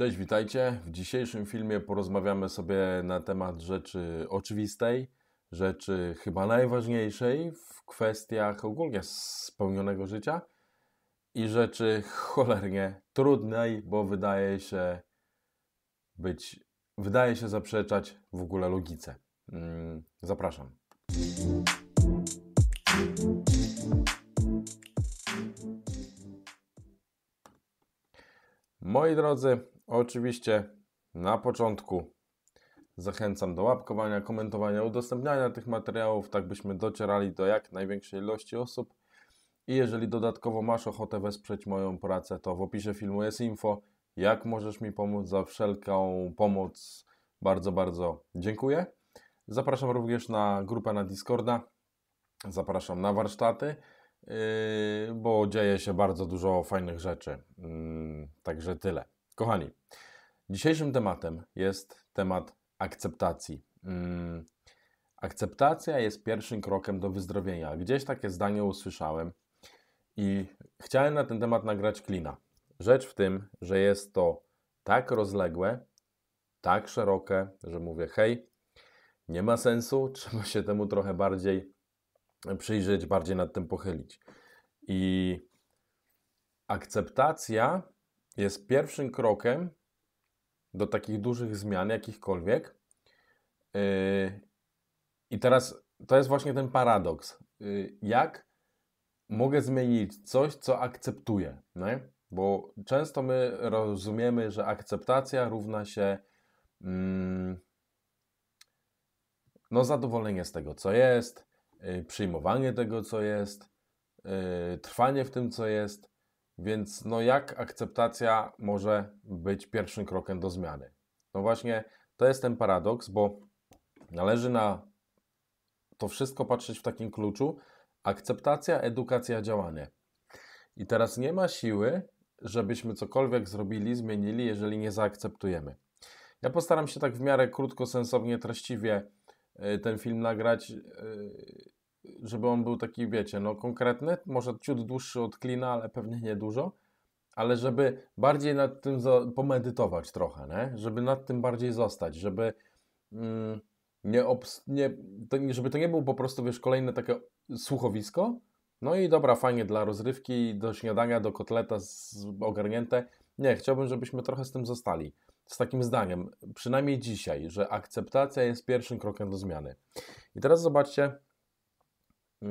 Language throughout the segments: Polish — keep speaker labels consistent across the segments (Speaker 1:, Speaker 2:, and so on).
Speaker 1: Cześć, witajcie. W dzisiejszym filmie porozmawiamy sobie na temat rzeczy oczywistej, rzeczy chyba najważniejszej w kwestiach ogólnie spełnionego życia i rzeczy cholernie trudnej, bo wydaje się być, wydaje się zaprzeczać w ogóle logice. Mm, zapraszam. Moi drodzy, Oczywiście na początku zachęcam do łapkowania, komentowania, udostępniania tych materiałów, tak byśmy docierali do jak największej ilości osób. I jeżeli dodatkowo masz ochotę wesprzeć moją pracę, to w opisie filmu jest info, jak możesz mi pomóc za wszelką pomoc. Bardzo, bardzo dziękuję. Zapraszam również na grupę na Discorda. Zapraszam na warsztaty, yy, bo dzieje się bardzo dużo fajnych rzeczy. Mm, także tyle. Kochani, dzisiejszym tematem jest temat akceptacji. Hmm. Akceptacja jest pierwszym krokiem do wyzdrowienia. Gdzieś takie zdanie usłyszałem i chciałem na ten temat nagrać klina. Rzecz w tym, że jest to tak rozległe, tak szerokie, że mówię: hej, nie ma sensu, trzeba się temu trochę bardziej przyjrzeć, bardziej nad tym pochylić. I akceptacja jest pierwszym krokiem do takich dużych zmian, jakichkolwiek. Yy, I teraz to jest właśnie ten paradoks. Yy, jak mogę zmienić coś, co akceptuję? Nie? Bo często my rozumiemy, że akceptacja równa się mm, no, zadowolenie z tego, co jest, yy, przyjmowanie tego, co jest, trwanie w tym, co jest. Więc no jak akceptacja może być pierwszym krokiem do zmiany? No właśnie to jest ten paradoks, bo należy na to wszystko patrzeć w takim kluczu akceptacja, edukacja, działanie. I teraz nie ma siły, żebyśmy cokolwiek zrobili, zmienili, jeżeli nie zaakceptujemy. Ja postaram się tak w miarę krótko, sensownie, treściwie y, ten film nagrać y, żeby on był taki, wiecie, no konkretny, może ciut dłuższy od klina, ale pewnie nie dużo, ale żeby bardziej nad tym pomedytować trochę, nie? żeby nad tym bardziej zostać, żeby mm, nie, obs- nie to, żeby to nie było po prostu, wiesz, kolejne takie słuchowisko, no i dobra, fajnie dla rozrywki, do śniadania, do kotleta z, ogarnięte. Nie, chciałbym, żebyśmy trochę z tym zostali. Z takim zdaniem, przynajmniej dzisiaj, że akceptacja jest pierwszym krokiem do zmiany. I teraz zobaczcie, Y,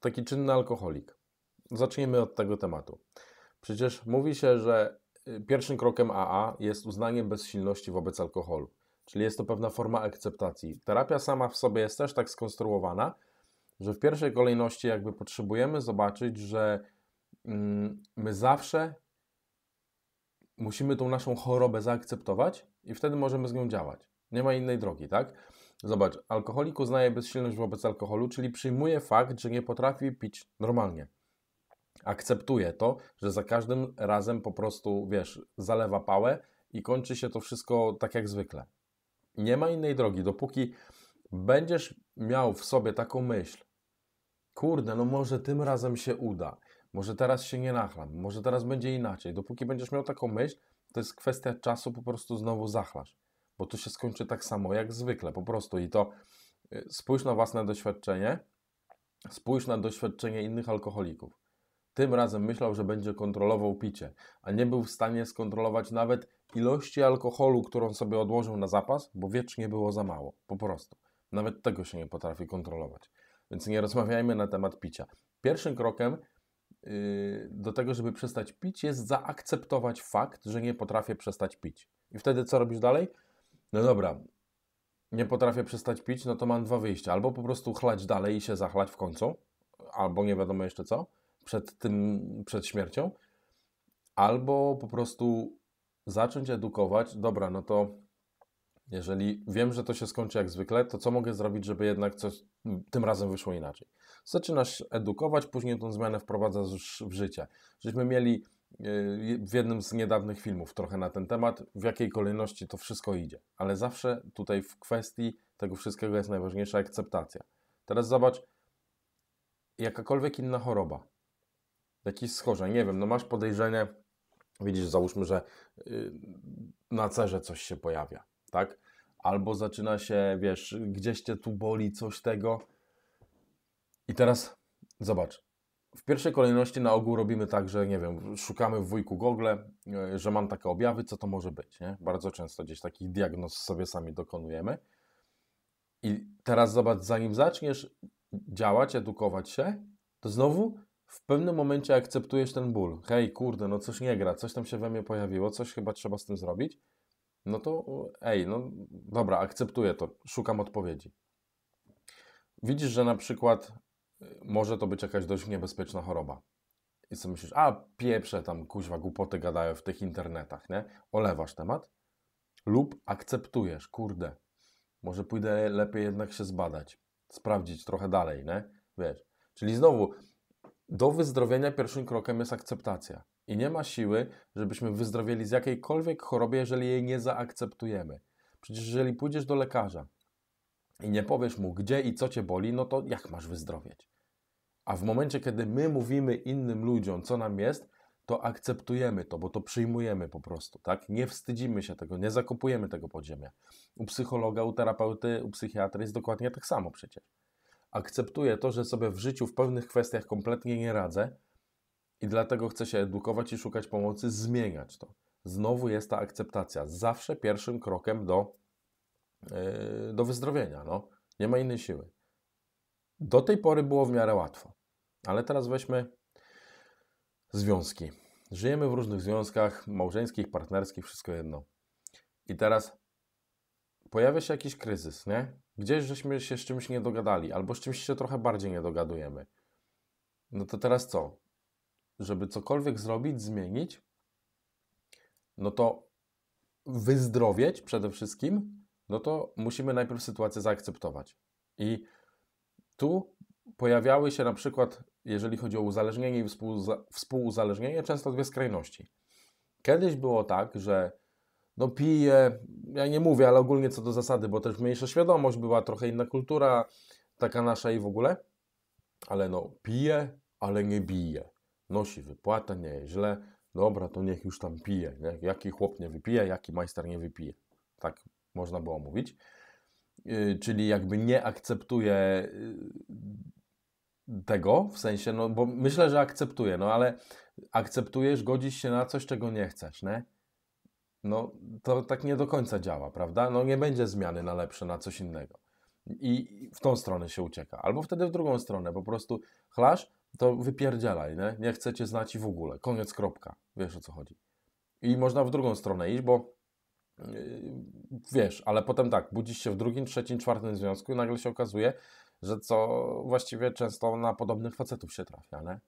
Speaker 1: taki czynny alkoholik. Zacznijmy od tego tematu. Przecież mówi się, że y, pierwszym krokiem AA jest uznanie bezsilności wobec alkoholu, czyli jest to pewna forma akceptacji. Terapia sama w sobie jest też tak skonstruowana, że w pierwszej kolejności jakby potrzebujemy zobaczyć, że mm, my zawsze musimy tą naszą chorobę zaakceptować i wtedy możemy z nią działać. Nie ma innej drogi, tak? Zobacz, alkoholik uznaje bezsilność wobec alkoholu, czyli przyjmuje fakt, że nie potrafi pić normalnie. Akceptuje to, że za każdym razem po prostu, wiesz, zalewa pałę i kończy się to wszystko tak jak zwykle. Nie ma innej drogi. Dopóki będziesz miał w sobie taką myśl, kurde, no może tym razem się uda, może teraz się nie nachlam, może teraz będzie inaczej. Dopóki będziesz miał taką myśl, to jest kwestia czasu, po prostu znowu zachlasz bo to się skończy tak samo jak zwykle, po prostu. I to y, spójrz na własne doświadczenie, spójrz na doświadczenie innych alkoholików. Tym razem myślał, że będzie kontrolował picie, a nie był w stanie skontrolować nawet ilości alkoholu, którą sobie odłożył na zapas, bo wiecznie było za mało, po prostu. Nawet tego się nie potrafi kontrolować. Więc nie rozmawiajmy na temat picia. Pierwszym krokiem yy, do tego, żeby przestać pić, jest zaakceptować fakt, że nie potrafię przestać pić. I wtedy co robisz dalej? No dobra, nie potrafię przestać pić, no to mam dwa wyjścia. Albo po prostu chlać dalej i się zachlać w końcu, albo nie wiadomo jeszcze co, przed tym, przed śmiercią. Albo po prostu zacząć edukować. Dobra, no to jeżeli wiem, że to się skończy jak zwykle, to co mogę zrobić, żeby jednak coś tym razem wyszło inaczej? Zaczynasz edukować, później tą zmianę wprowadzasz w życie. Żeśmy mieli Y, w jednym z niedawnych filmów trochę na ten temat, w jakiej kolejności to wszystko idzie. Ale zawsze tutaj w kwestii tego wszystkiego jest najważniejsza akceptacja. Teraz zobacz, jakakolwiek inna choroba, jakieś schorzenie, nie wiem, no masz podejrzenie, widzisz, załóżmy, że y, na cerze coś się pojawia, tak? Albo zaczyna się, wiesz, gdzieś cię tu boli, coś tego. I teraz zobacz, w pierwszej kolejności na ogół robimy tak, że nie wiem, szukamy w wujku Google, e, że mam takie objawy, co to może być. Nie? Bardzo często gdzieś takich diagnoz sobie sami dokonujemy. I teraz zobacz, zanim zaczniesz działać, edukować się, to znowu w pewnym momencie akceptujesz ten ból. Hej, kurde, no coś nie gra, coś tam się we mnie pojawiło, coś chyba trzeba z tym zrobić. No to ej, no dobra, akceptuję to, szukam odpowiedzi. Widzisz, że na przykład może to być jakaś dość niebezpieczna choroba. I co myślisz, a pieprze tam kuźwa głupoty gadają w tych internetach, nie? Olewasz temat lub akceptujesz, kurde, może pójdę lepiej jednak się zbadać, sprawdzić trochę dalej, nie? Wiesz, czyli znowu, do wyzdrowienia pierwszym krokiem jest akceptacja. I nie ma siły, żebyśmy wyzdrowieli z jakiejkolwiek choroby, jeżeli jej nie zaakceptujemy. Przecież jeżeli pójdziesz do lekarza i nie powiesz mu, gdzie i co cię boli, no to jak masz wyzdrowieć? A w momencie, kiedy my mówimy innym ludziom, co nam jest, to akceptujemy to, bo to przyjmujemy po prostu, tak? Nie wstydzimy się tego, nie zakopujemy tego podziemia. U psychologa, u terapeuty, u psychiatry jest dokładnie tak samo przecież. Akceptuję to, że sobie w życiu w pewnych kwestiach kompletnie nie radzę i dlatego chcę się edukować i szukać pomocy, zmieniać to. Znowu jest ta akceptacja. Zawsze pierwszym krokiem do E, do wyzdrowienia. No. Nie ma innej siły. Do tej pory było w miarę łatwo. Ale teraz weźmy związki. Żyjemy w różnych związkach małżeńskich, partnerskich, wszystko jedno. I teraz pojawia się jakiś kryzys, nie? Gdzieś żeśmy się z czymś nie dogadali, albo z czymś się trochę bardziej nie dogadujemy. No to teraz co? Żeby cokolwiek zrobić, zmienić, no to wyzdrowieć przede wszystkim, no to musimy najpierw sytuację zaakceptować. I tu pojawiały się na przykład, jeżeli chodzi o uzależnienie i współuzależnienie, często dwie skrajności. Kiedyś było tak, że no piję, ja nie mówię, ale ogólnie co do zasady, bo też mniejsza świadomość, była trochę inna kultura, taka nasza i w ogóle, ale no piję, ale nie bije. Nosi wypłata, nie jest źle, dobra, to niech już tam pije, nie? jaki chłop nie wypije, jaki majster nie wypije. Tak można było mówić. Y, czyli jakby nie akceptuje y, tego, w sensie, no bo myślę, że akceptuje, no ale akceptujesz, godzisz się na coś, czego nie chcesz, nie? No to tak nie do końca działa, prawda? No nie będzie zmiany na lepsze, na coś innego. I w tą stronę się ucieka. Albo wtedy w drugą stronę, po prostu chlasz, to wypierdzielaj, nie? Nie chcecie znać i w ogóle. Koniec, kropka. Wiesz o co chodzi. I można w drugą stronę iść, bo Yy, wiesz, ale potem tak, budzisz się w drugim, trzecim, czwartym związku i nagle się okazuje, że co właściwie często na podobnych facetów się trafia, nie?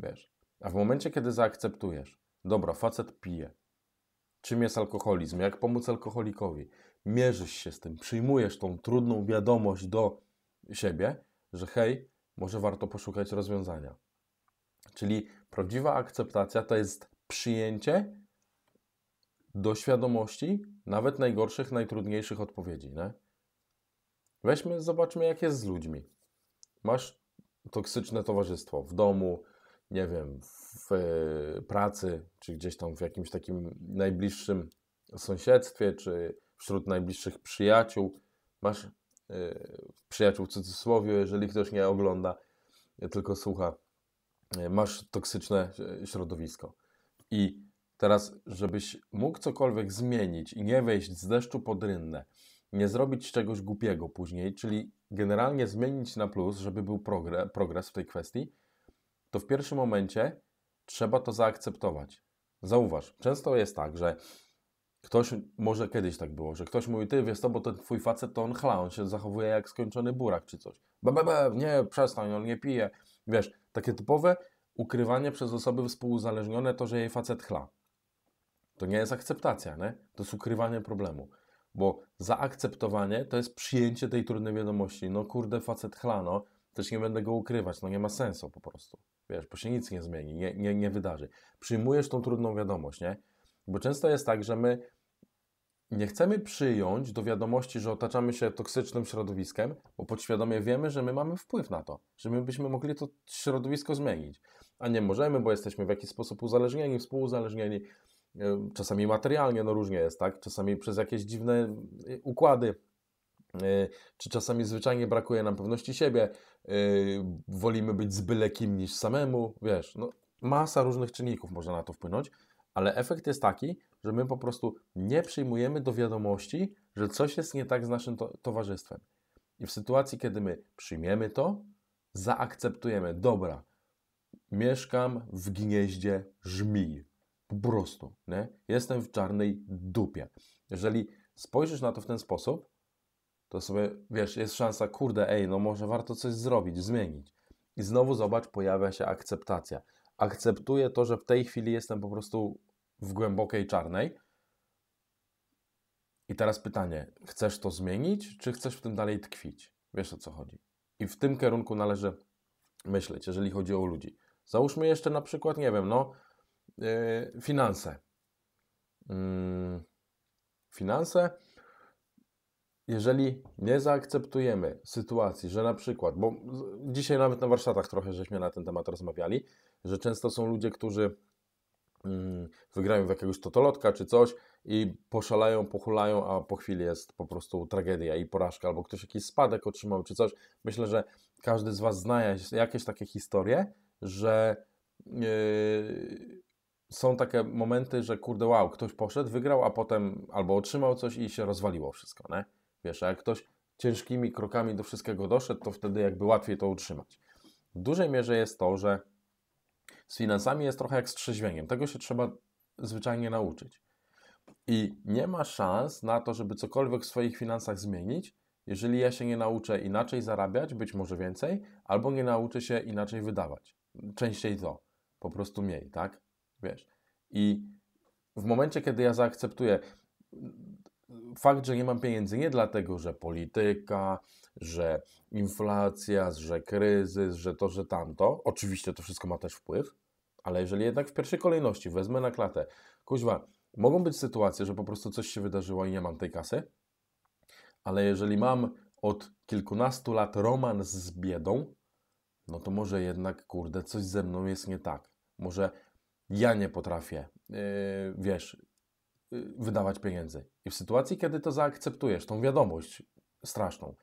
Speaker 1: Wiesz. A w momencie, kiedy zaakceptujesz, dobra, facet pije, czym jest alkoholizm, jak pomóc alkoholikowi, mierzysz się z tym, przyjmujesz tą trudną wiadomość do siebie, że hej, może warto poszukać rozwiązania. Czyli prawdziwa akceptacja to jest przyjęcie do świadomości nawet najgorszych, najtrudniejszych odpowiedzi. Nie? Weźmy, zobaczmy, jak jest z ludźmi. Masz toksyczne towarzystwo w domu, nie wiem, w e, pracy, czy gdzieś tam w jakimś takim najbliższym sąsiedztwie, czy wśród najbliższych przyjaciół. Masz e, przyjaciół w cudzysłowie, jeżeli ktoś nie ogląda, tylko słucha. E, masz toksyczne środowisko. I Teraz, żebyś mógł cokolwiek zmienić i nie wejść z deszczu pod rynnę, nie zrobić czegoś głupiego później, czyli generalnie zmienić na plus, żeby był progres, progres w tej kwestii, to w pierwszym momencie trzeba to zaakceptować. Zauważ, często jest tak, że ktoś, może kiedyś tak było, że ktoś mówi, ty wiesz to bo ten twój facet to on chla, on się zachowuje jak skończony burak czy coś. Bebebe, nie, przestań, on nie pije. Wiesz, takie typowe ukrywanie przez osoby współuzależnione to, że jej facet chla. To nie jest akceptacja, nie? to jest ukrywanie problemu. Bo zaakceptowanie to jest przyjęcie tej trudnej wiadomości. No kurde, facet chlano, też nie będę go ukrywać, no nie ma sensu po prostu. Wiesz, bo się nic nie zmieni, nie, nie, nie wydarzy. Przyjmujesz tą trudną wiadomość, nie? Bo często jest tak, że my nie chcemy przyjąć do wiadomości, że otaczamy się toksycznym środowiskiem, bo podświadomie wiemy, że my mamy wpływ na to, że my byśmy mogli to środowisko zmienić, a nie możemy, bo jesteśmy w jakiś sposób uzależnieni, współuzależnieni, czasami materialnie, no różnie jest, tak? Czasami przez jakieś dziwne y, układy, y, czy czasami zwyczajnie brakuje nam pewności siebie, y, wolimy być z byle kim niż samemu, wiesz, no masa różnych czynników może na to wpłynąć, ale efekt jest taki, że my po prostu nie przyjmujemy do wiadomości, że coś jest nie tak z naszym to towarzystwem. I w sytuacji, kiedy my przyjmiemy to, zaakceptujemy, dobra, mieszkam w gnieździe żmij, po prostu, nie? Jestem w czarnej dupie. Jeżeli spojrzysz na to w ten sposób, to sobie, wiesz, jest szansa, kurde, ej, no może warto coś zrobić, zmienić. I znowu zobacz, pojawia się akceptacja. Akceptuję to, że w tej chwili jestem po prostu w głębokiej czarnej. I teraz pytanie, chcesz to zmienić, czy chcesz w tym dalej tkwić? Wiesz o co chodzi. I w tym kierunku należy myśleć, jeżeli chodzi o ludzi. Załóżmy jeszcze na przykład, nie wiem, no, Y, finanse. Mm, finanse. Jeżeli nie zaakceptujemy sytuacji, że na przykład, bo dzisiaj nawet na warsztatach trochę żeśmy na ten temat rozmawiali, że często są ludzie, którzy mm, wygrają w jakiegoś totolotka czy coś i poszalają, pochulają, a po chwili jest po prostu tragedia i porażka, albo ktoś jakiś spadek otrzymał czy coś. Myślę, że każdy z Was zna jakieś takie historie, że yy, są takie momenty, że kurde wow, ktoś poszedł, wygrał, a potem albo otrzymał coś i się rozwaliło wszystko, nie? Wiesz, a jak ktoś ciężkimi krokami do wszystkiego doszedł, to wtedy jakby łatwiej to utrzymać. W dużej mierze jest to, że z finansami jest trochę jak z trzeźwieniem. Tego się trzeba zwyczajnie nauczyć. I nie ma szans na to, żeby cokolwiek w swoich finansach zmienić, jeżeli ja się nie nauczę inaczej zarabiać, być może więcej, albo nie nauczę się inaczej wydawać. Częściej to, po prostu mniej, tak? Wiesz. I w momencie, kiedy ja zaakceptuję fakt, że nie mam pieniędzy, nie dlatego, że polityka, że inflacja, że kryzys, że to, że tamto, oczywiście to wszystko ma też wpływ, ale jeżeli jednak w pierwszej kolejności wezmę na klatę, kuźwa, mogą być sytuacje, że po prostu coś się wydarzyło i nie mam tej kasy, ale jeżeli mam od kilkunastu lat romans z biedą, no to może jednak, kurde, coś ze mną jest nie tak. Może ja nie potrafię, yy, wiesz, yy, wydawać pieniędzy. I w sytuacji, kiedy to zaakceptujesz, tą wiadomość straszną,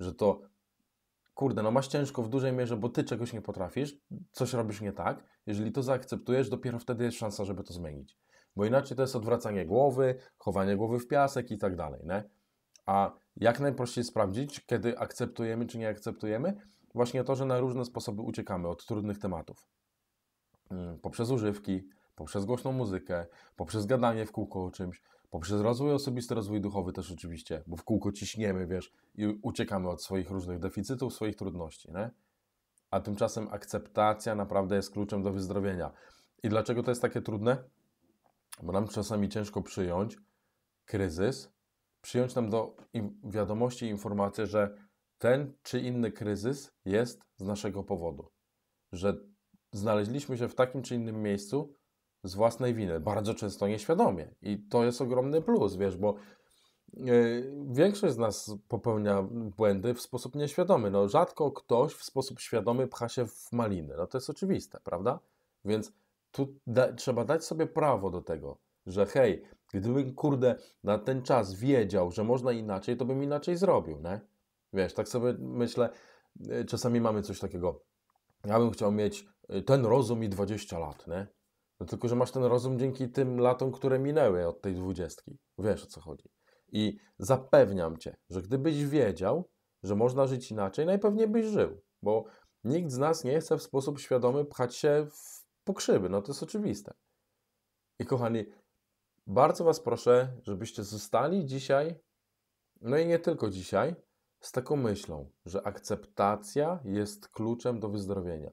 Speaker 1: że to kurde, no masz ciężko w dużej mierze, bo ty czegoś nie potrafisz, coś robisz nie tak. Jeżeli to zaakceptujesz, dopiero wtedy jest szansa, żeby to zmienić. Bo inaczej to jest odwracanie głowy, chowanie głowy w piasek i tak dalej, nie? A jak najprościej sprawdzić, kiedy akceptujemy czy nie akceptujemy? Właśnie to, że na różne sposoby uciekamy od trudnych tematów. Mm, poprzez używki, poprzez głośną muzykę, poprzez gadanie w kółko o czymś, poprzez rozwój osobisty, rozwój duchowy też oczywiście, bo w kółko ciśniemy, wiesz, i uciekamy od swoich różnych deficytów, swoich trudności, nie? A tymczasem akceptacja naprawdę jest kluczem do wyzdrowienia. I dlaczego to jest takie trudne? Bo nam czasami ciężko przyjąć kryzys, przyjąć nam do wiadomości informację, że ten czy inny kryzys jest z naszego powodu, że znaleźliśmy się w takim czy innym miejscu z własnej winy, bardzo często nieświadomie. I to jest ogromny plus, wiesz, bo e, większość z nas popełnia błędy w sposób nieświadomy. No, rzadko ktoś w sposób świadomy pcha się w maliny. No, to jest oczywiste, prawda? Więc tu da trzeba dać sobie prawo do tego, że hej, gdybym kurde na ten czas wiedział, że można inaczej, to bym inaczej zrobił, nie? Wiesz, tak sobie myślę, e, czasami mamy coś takiego. Ja bym chciał mieć ten rozum i 20 lat, nie? No tylko, że masz ten rozum dzięki tym latom, które minęły od tej dwudziestki. Wiesz o co chodzi. I zapewniam cię, że gdybyś wiedział, że można żyć inaczej, najpewniej byś żył, bo nikt z nas nie chce w sposób świadomy pchać się w pokrzywy. No to jest oczywiste. I kochani, bardzo Was proszę, żebyście zostali dzisiaj, no i nie tylko dzisiaj, z taką myślą, że akceptacja jest kluczem do wyzdrowienia.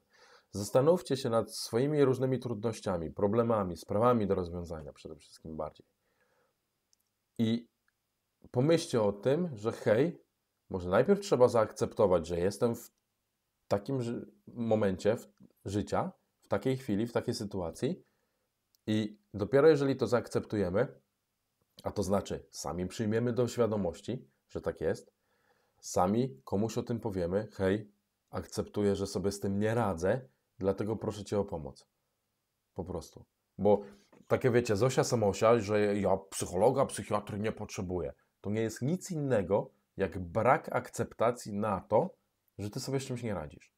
Speaker 1: Zastanówcie się nad swoimi różnymi trudnościami, problemami, sprawami do rozwiązania przede wszystkim bardziej. I pomyślcie o tym, że hej, może najpierw trzeba zaakceptować, że jestem w takim momencie życia, w takiej chwili, w takiej sytuacji. I dopiero jeżeli to zaakceptujemy, a to znaczy sami przyjmiemy do świadomości, że tak jest, sami komuś o tym powiemy, hej, akceptuję, że sobie z tym nie radzę Dlatego proszę Cię o pomoc. Po prostu. Bo takie wiecie, Zosia Samosia, że ja psychologa, psychiatry nie potrzebuję. To nie jest nic innego, jak brak akceptacji na to, że Ty sobie z czymś nie radzisz.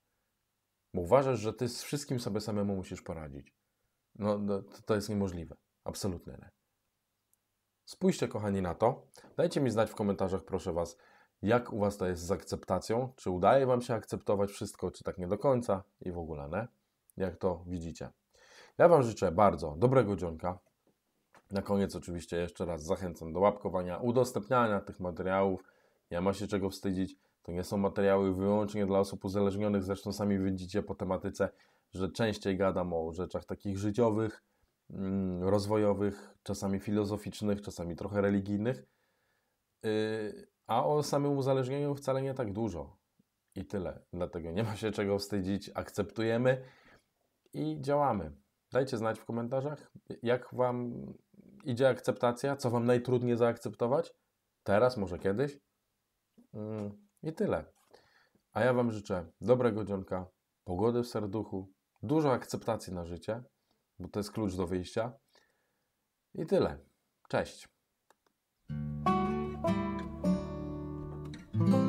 Speaker 1: Bo uważasz, że Ty z wszystkim sobie samemu musisz poradzić. No, no to, to jest niemożliwe. Absolutnie nie. Spójrzcie, kochani, na to. Dajcie mi znać w komentarzach, proszę Was, jak u Was to jest z akceptacją? Czy udaje Wam się akceptować wszystko, czy tak nie do końca i w ogóle, nie? Jak to widzicie? Ja Wam życzę bardzo dobrego dzionka. Na koniec oczywiście jeszcze raz zachęcam do łapkowania, udostępniania tych materiałów. Ja ma się czego wstydzić. To nie są materiały wyłącznie dla osób uzależnionych, zresztą sami widzicie po tematyce, że częściej gadam o rzeczach takich życiowych, mm, rozwojowych, czasami filozoficznych, czasami trochę religijnych. Yy, a o samym uzależnieniu wcale nie tak dużo. I tyle. Dlatego nie ma się czego wstydzić, akceptujemy i działamy. Dajcie znać w komentarzach, jak Wam idzie akceptacja, co Wam najtrudniej zaakceptować. Teraz, może kiedyś. Mm, I tyle. A ja Wam życzę dobrego dzionka, pogody w serduchu, dużo akceptacji na życie, bo to jest klucz do wyjścia. I tyle. Cześć. Thank mm. you.